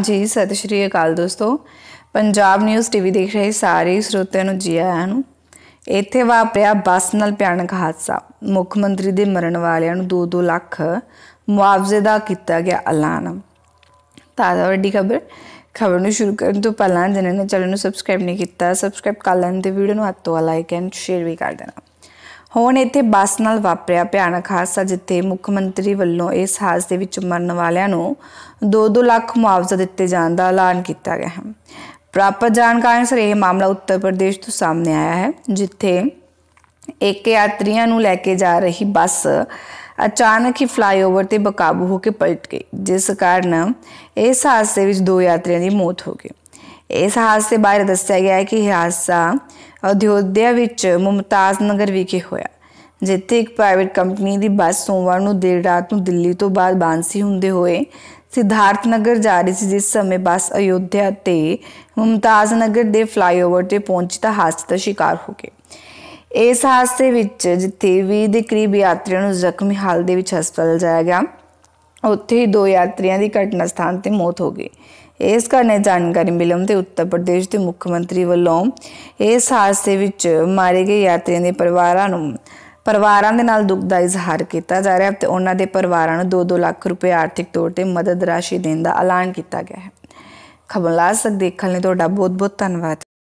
ਜੀ ਸਤਿ ਸ਼੍ਰੀ ਅਕਾਲ ਦੋਸਤੋ ਪੰਜਾਬ ਨਿਊਜ਼ ਟੀਵੀ ਦੇਖ ਰਹੇ ਸਾਰੇ ਸਰੋਤਿਆਂ ਨੂੰ ਜੀ ਆਇਆਂ ਨੂੰ ਇੱਥੇ ਵਾਪਰਿਆ ਬੱਸ ਨਾਲ ਭਿਆਨਕ ਹਾਦਸਾ ਮੁੱਖ ਮੰਤਰੀ ਦੇ ਮਰਨ ਵਾਲਿਆਂ ਨੂੰ 2-2 ਲੱਖ ਮੁਆਵਜ਼ੇ ਦਾ ਕੀਤਾ ਗਿਆ ਐਲਾਨ ਤਾਜ਼ਾ ਵੱਡੀ ਖਬਰ ਖਬਰ ਨੂੰ ਸ਼ੁਰੂ ਕਰਨ ਤੋਂ ਪਹਿਲਾਂ ਜਿਨ੍ਹਾਂ ਨੇ ਚੈਨਲ ਨੂੰ ਸਬਸਕ੍ਰਾਈਬ ਨਹੀਂ ਕੀਤਾ ਸਬਸਕ੍ਰਾਈਬ ਕਰ ਲੈਣ ਤੇ ਵੀਡੀਓ ਨੂੰ ਹੱਥੋਂ ਲਾਈਕ ਐਂਡ ਸ਼ੇਅਰ ਵੀ ਕਰ ਦੇਣਾ ਹੁਣ ਇੱਥੇ ਬੱਸ ਨਾਲ ਵਾਪਰਿਆ ਭਿਆਨਕ ਹਾਦਸਾ ਜਿੱਥੇ ਮੁੱਖ ਮੰਤਰੀ ਵੱਲੋਂ ਇਸ ਹਾਦਸੇ ਵਿੱਚ ਮਰਨ ਵਾਲਿਆਂ ਨੂੰ 2-2 ਲੱਖ ਮੁਆਵਜ਼ਾ ਦਿੱਤੇ ਜਾਣ ਦਾ ਐਲਾਨ ਕੀਤਾ ਗਿਆ ਹੈ ਪ੍ਰਾਪਤ ਜਾਣਕਾਰੀ ਅਨੁਸਾਰ ਇਹ ਮਾਮਲਾ ਉੱਤਰ ਪ੍ਰਦੇਸ਼ ਤੋਂ ਸਾਹਮਣੇ ਆਇਆ ਹੈ ਜਿੱਥੇ ਇੱਕ ਯਾਤਰੀਆਂ ਨੂੰ ਲੈ ਕੇ ਜਾ ਰਹੀ ਬੱਸ ਅਚਾਨਕ ਹੀ ਫਲਾਈਓਵਰ ਤੇ ਬਕਾਬੂ ਹੋ ਕੇ ਪਲਟ ਗਈ ਜਿਸ ਕਾਰਨ ਇਸ ਹਾਦਸੇ ਵਿੱਚ ਦੋ ਯਾਤਰੀਆਂ ਦੀ ਮੌਤ ਹੋ ਗਈ ਇਸ ਹਾਦਸੇ ਬਾਰੇ ਦੱਸਿਆ ਗਿਆ ਹੈ ਕਿ ਇਹ ਹਾਦਸਾ ਅਧਿਉਦਿਆ ਵਿੱਚ ਮੁਮਤਾਜ਼ ਨਗਰ ਵਿਖੇ ਹੋਇਆ ਜਿੱਥੇ ਇੱਕ ਪ੍ਰਾਈਵੇਟ ਕੰਪਨੀ ਦੀ ਬੱਸ ਸੋਮਵਾਰ ਨੂੰ ਦੇਰ ਰਾਤ ਨੂੰ ਦਿੱਲੀ ਤੋਂ ਬਾਅਦ ਬਾਂਸੀ ਹੁੰਦੇ ਹੋਏ ਸਿਧਾਰਥ ਨਗਰ ਜਾ ਰਹੀ ਸੀ ਜਿਸ ਸਮੇਂ ਬੱਸ ਅਯੋਧਿਆ ਤੇ ਮੁਮਤਾਜ਼ ਨਗਰ ਦੇ ਫਲਾਈਓਵਰ ਤੇ ਪਹੁੰਚਦਾ ਹਾਦਸੇ ਦਾ ਸ਼ਿਕਾਰ ਹੋ ਕੇ ਇਸ ਹਾਦਸੇ ਵਿੱਚ ਜਿੱਥੇ ਵੀ ਦੇ ਕਰੀਬ ਯਾਤਰੀਆਂ ਨੂੰ ਜ਼ਖਮੀ ਹਾਲ ਦੇ ਵਿੱਚ ਹਸਪਤਾਲ ਜਾਇਆ ਗਿਆ ਉੱਥੇ ਹੀ ਦੋ ਯਾਤਰੀਆਂ ਦੀ ਘਟਨਾ ਸਥਾਨ ਤੇ ਮੌਤ ਹੋ ਗਈ ਇਸ ਕਰਨੇ ਜਾਣਕਾਰੀ ਮਿਲਣ ਤੇ ਉੱਤਰ ਪ੍ਰਦੇਸ਼ ਦੇ ਮੁੱਖ ਮੰਤਰੀ ਵੱਲੋਂ ਇਸ ਹਾਦਸੇ ਵਿੱਚ ਮਾਰੇ ਗਏ ਯਾਤਰੀਆਂ ਦੇ ਪਰਿਵਾਰਾਂ ਨੂੰ ਪਰਿਵਾਰਾਂ ਦੇ ਨਾਲ ਦੁੱਖ ਦਾ ਇਜ਼ਹਾਰ ਕੀਤਾ ਜਾ ਰਿਹਾ ਹੈ ਤੇ ਉਹਨਾਂ ਦੇ ਪਰਿਵਾਰਾਂ ਨੂੰ 2-2 ਲੱਖ ਰੁਪਏ ਆਰਥਿਕ ਤੌਰ ਤੇ ਮਦਦ ਰਾਸ਼ੀ ਦੇਣ ਦਾ ਐਲਾਨ ਕੀਤਾ ਗਿਆ ਹੈ ਖਬਰ ਲਾਸਕ ਦੇਖਣ ਲਈ ਤੁਹਾਡਾ ਬਹੁਤ-ਬਹੁਤ ਧੰਨਵਾਦ